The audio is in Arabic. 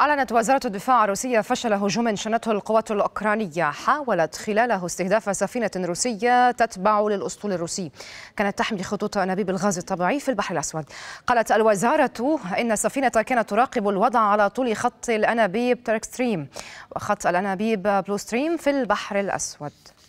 أعلنت وزارة الدفاع الروسية فشل هجوم شنته القوات الأوكرانية حاولت خلاله استهداف سفينة روسية تتبع للأسطول الروسي كانت تحمل خطوط أنابيب الغاز الطبيعي في البحر الأسود قالت الوزارة إن السفينة كانت تراقب الوضع على طول خط الأنابيب تركستريم وخط الأنابيب بلوستريم في البحر الأسود